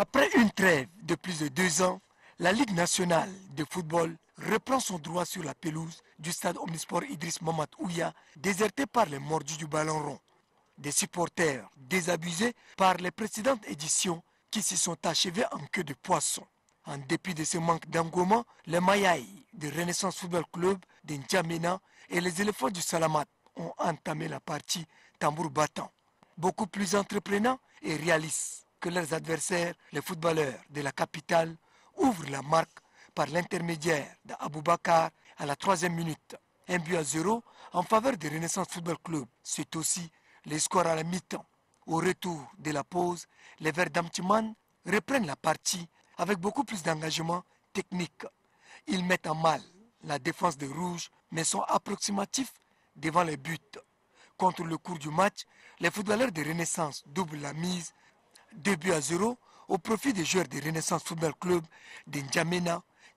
Après une trêve de plus de deux ans, la Ligue nationale de football reprend son droit sur la pelouse du stade omnisport Idriss Mamat Ouya, déserté par les mordus du ballon rond. Des supporters désabusés par les précédentes éditions qui se sont achevées en queue de poisson. En dépit de ce manque d'engouement, les Mayaï de Renaissance Football Club de N'Djamena et les éléphants du Salamat ont entamé la partie tambour battant. Beaucoup plus entreprenants et réalistes que leurs adversaires, les footballeurs de la capitale, ouvrent la marque par l'intermédiaire d'Aboubakar à la troisième minute. Un but à zéro en faveur de Renaissance Football Club. C'est aussi les scores à la mi-temps. Au retour de la pause, les Verts d'Amtiman reprennent la partie avec beaucoup plus d'engagement technique. Ils mettent en mal la défense des Rouges, mais sont approximatifs devant les buts. Contre le cours du match, les footballeurs de Renaissance doublent la mise 2 buts à zéro au profit des joueurs de Renaissance Football Club de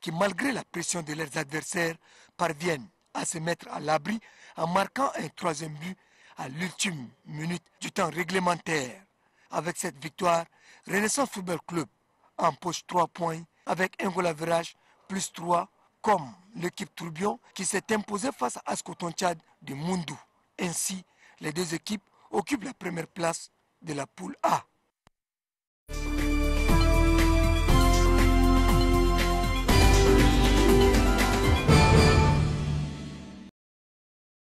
qui, malgré la pression de leurs adversaires, parviennent à se mettre à l'abri en marquant un troisième but à l'ultime minute du temps réglementaire. Avec cette victoire, Renaissance Football Club empoche trois points avec un goal average plus 3 comme l'équipe Tourbillon qui s'est imposée face à Ascoton Tchad de Mundu. Ainsi, les deux équipes occupent la première place de la poule A.